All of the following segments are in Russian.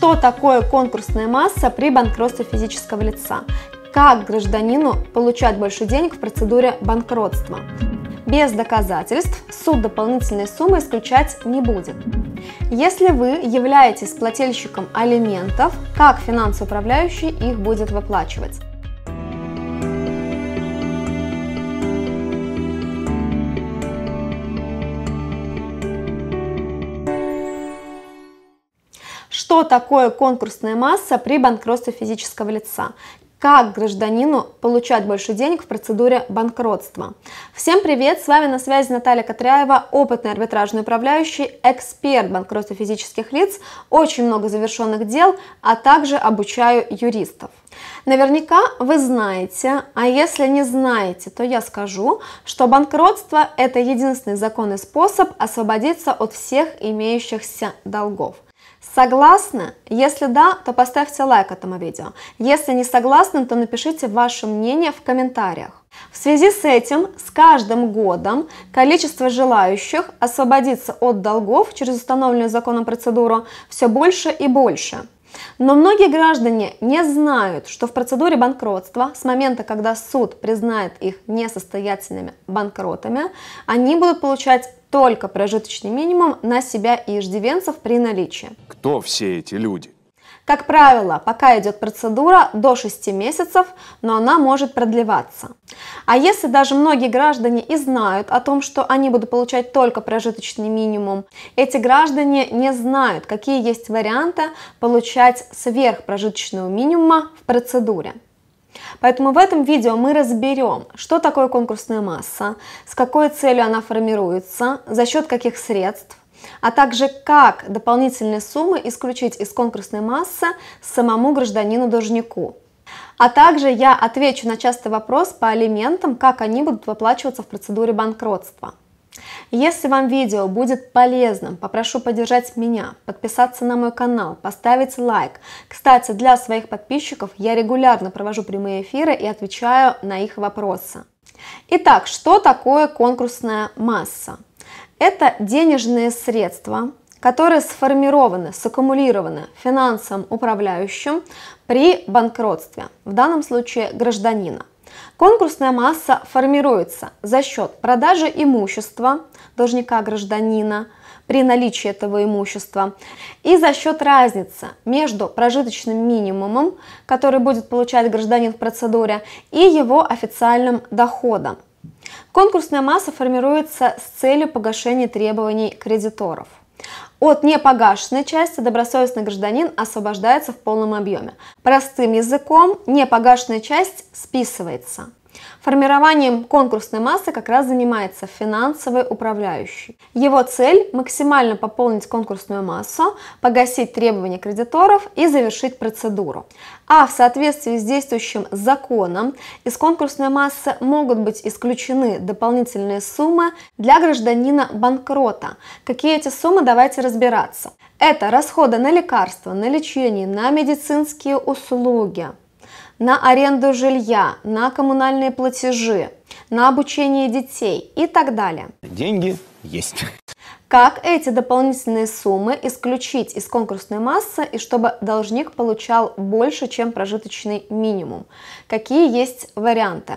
Что такое конкурсная масса при банкротстве физического лица? Как гражданину получать больше денег в процедуре банкротства? Без доказательств суд дополнительной суммы исключать не будет. Если вы являетесь плательщиком алиментов, как финансовый управляющий их будет выплачивать? Что такое конкурсная масса при банкротстве физического лица? как гражданину получать больше денег в процедуре банкротства. Всем привет, с вами на связи Наталья Катряева, опытный арбитражный управляющий, эксперт банкротства физических лиц, очень много завершенных дел, а также обучаю юристов. Наверняка вы знаете, а если не знаете, то я скажу, что банкротство – это единственный законный способ освободиться от всех имеющихся долгов – Согласны? Если да, то поставьте лайк этому видео. Если не согласны, то напишите ваше мнение в комментариях. В связи с этим с каждым годом количество желающих освободиться от долгов через установленную законом процедуру все больше и больше. Но многие граждане не знают, что в процедуре банкротства с момента, когда суд признает их несостоятельными банкротами, они будут получать только прожиточный минимум на себя и иждивенцев при наличии. Кто все эти люди? Как правило, пока идет процедура до 6 месяцев, но она может продлеваться. А если даже многие граждане и знают о том, что они будут получать только прожиточный минимум, эти граждане не знают, какие есть варианты получать сверхпрожиточного минимума в процедуре. Поэтому в этом видео мы разберем, что такое конкурсная масса, с какой целью она формируется, за счет каких средств, а также как дополнительные суммы исключить из конкурсной массы самому гражданину-должнику. А также я отвечу на частый вопрос по алиментам, как они будут выплачиваться в процедуре банкротства. Если вам видео будет полезным, попрошу поддержать меня, подписаться на мой канал, поставить лайк. Кстати, для своих подписчиков я регулярно провожу прямые эфиры и отвечаю на их вопросы. Итак, что такое конкурсная масса? Это денежные средства, которые сформированы, саккумулированы финансовым управляющим при банкротстве, в данном случае гражданина. Конкурсная масса формируется за счет продажи имущества должника гражданина при наличии этого имущества и за счет разницы между прожиточным минимумом, который будет получать гражданин в процедуре, и его официальным доходом. Конкурсная масса формируется с целью погашения требований кредиторов. От непогашенной части добросовестный гражданин освобождается в полном объеме. Простым языком непогашенная часть списывается. Формированием конкурсной массы как раз занимается финансовый управляющий. Его цель – максимально пополнить конкурсную массу, погасить требования кредиторов и завершить процедуру. А в соответствии с действующим законом из конкурсной массы могут быть исключены дополнительные суммы для гражданина банкрота. Какие эти суммы, давайте разбираться. Это расходы на лекарства, на лечение, на медицинские услуги, на аренду жилья, на коммунальные платежи, на обучение детей и так далее. Деньги есть. Как эти дополнительные суммы исключить из конкурсной массы и чтобы должник получал больше, чем прожиточный минимум? Какие есть варианты?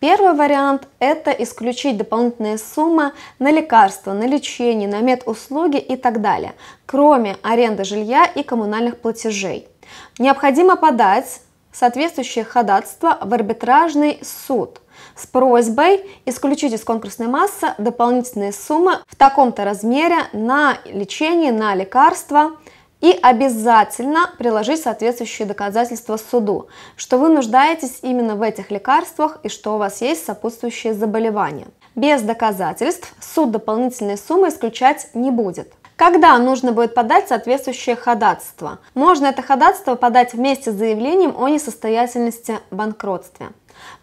Первый вариант – это исключить дополнительные суммы на лекарства, на лечение, на медуслуги и так далее, кроме аренды жилья и коммунальных платежей. Необходимо подать соответствующее ходатайство в арбитражный суд с просьбой исключить из конкурсной массы дополнительные суммы в таком-то размере на лечение, на лекарства и обязательно приложить соответствующие доказательства суду, что вы нуждаетесь именно в этих лекарствах и что у вас есть сопутствующие заболевания. Без доказательств суд дополнительные суммы исключать не будет когда нужно будет подать соответствующее ходатайство. Можно это ходатайство подать вместе с заявлением о несостоятельности банкротства.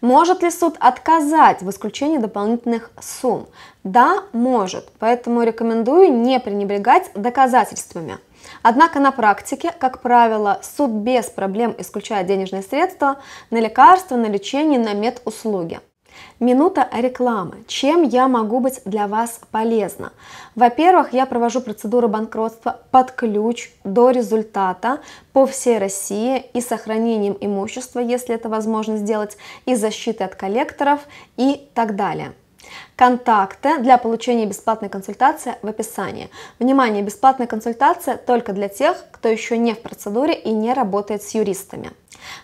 Может ли суд отказать в исключении дополнительных сумм? Да, может, поэтому рекомендую не пренебрегать доказательствами. Однако на практике, как правило, суд без проблем исключает денежные средства на лекарства, на лечение, на медуслуги. Минута рекламы. Чем я могу быть для вас полезна? Во-первых, я провожу процедуру банкротства под ключ до результата по всей России и сохранением имущества, если это возможно сделать, и защиты от коллекторов и так далее. Контакты для получения бесплатной консультации в описании. Внимание, бесплатная консультация только для тех, кто еще не в процедуре и не работает с юристами.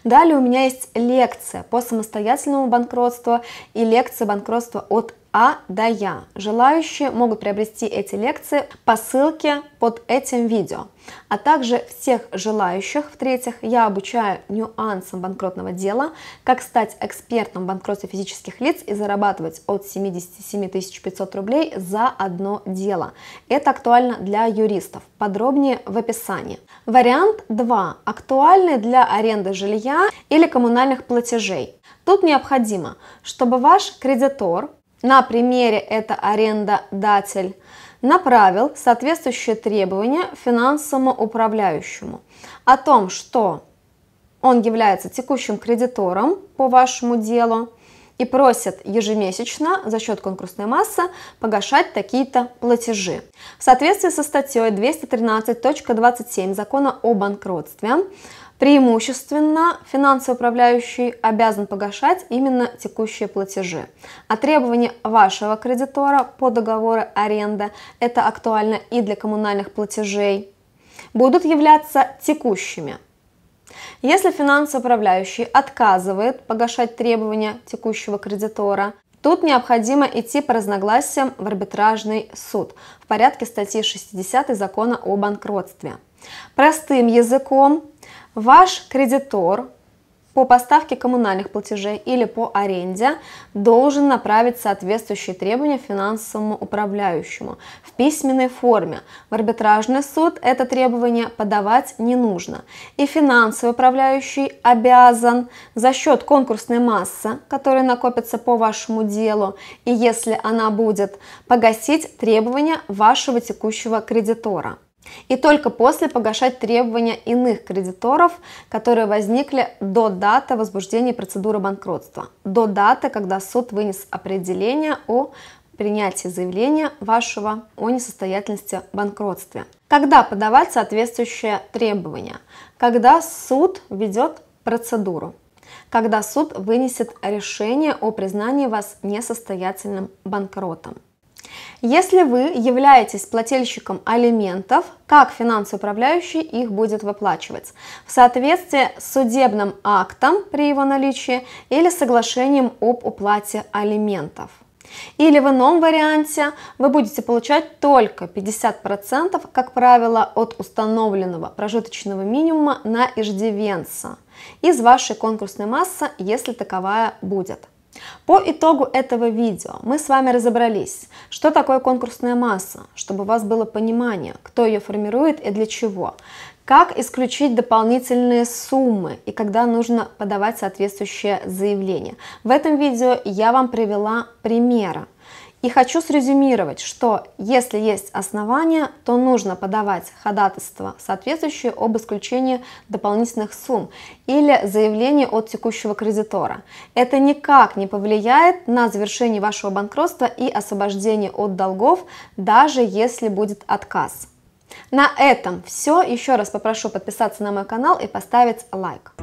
Далее у меня есть лекция по самостоятельному банкротству и лекция банкротства от а да я. Желающие могут приобрести эти лекции по ссылке под этим видео. А также всех желающих, в-третьих, я обучаю нюансам банкротного дела, как стать экспертом в банкротстве физических лиц и зарабатывать от 77 500 рублей за одно дело. Это актуально для юристов. Подробнее в описании. Вариант 2. Актуальный для аренды жилья или коммунальных платежей. Тут необходимо, чтобы ваш кредитор на примере это арендодатель направил соответствующее требование финансовому управляющему о том, что он является текущим кредитором по вашему делу и просит ежемесячно за счет конкурсной массы погашать такие-то платежи. В соответствии со статьей 213.27 Закона о банкротстве Преимущественно финансовый управляющий обязан погашать именно текущие платежи. А требования вашего кредитора по договору аренды, это актуально и для коммунальных платежей, будут являться текущими. Если финансовый управляющий отказывает погашать требования текущего кредитора, Тут необходимо идти по разногласиям в арбитражный суд в порядке статьи 60 закона о банкротстве. Простым языком, ваш кредитор по поставке коммунальных платежей или по аренде должен направить соответствующие требования финансовому управляющему в письменной форме. В арбитражный суд это требование подавать не нужно. И финансовый управляющий обязан за счет конкурсной массы, которая накопится по вашему делу, и если она будет, погасить требования вашего текущего кредитора и только после погашать требования иных кредиторов, которые возникли до даты возбуждения процедуры банкротства, до даты, когда суд вынес определение о принятии заявления вашего о несостоятельности банкротстве. Когда подавать соответствующее требование? Когда суд ведет процедуру? Когда суд вынесет решение о признании вас несостоятельным банкротом? Если вы являетесь плательщиком алиментов, как финансовый управляющий их будет выплачивать? В соответствии с судебным актом при его наличии или соглашением об уплате алиментов. Или в ином варианте вы будете получать только 50%, как правило, от установленного прожиточного минимума на иждивенца из вашей конкурсной массы, если таковая будет. По итогу этого видео мы с вами разобрались, что такое конкурсная масса, чтобы у вас было понимание, кто ее формирует и для чего, как исключить дополнительные суммы и когда нужно подавать соответствующее заявление. В этом видео я вам привела примеры. И хочу срезюмировать, что если есть основания, то нужно подавать ходатайство, соответствующее об исключении дополнительных сумм или заявление от текущего кредитора. Это никак не повлияет на завершение вашего банкротства и освобождение от долгов, даже если будет отказ. На этом все. Еще раз попрошу подписаться на мой канал и поставить лайк.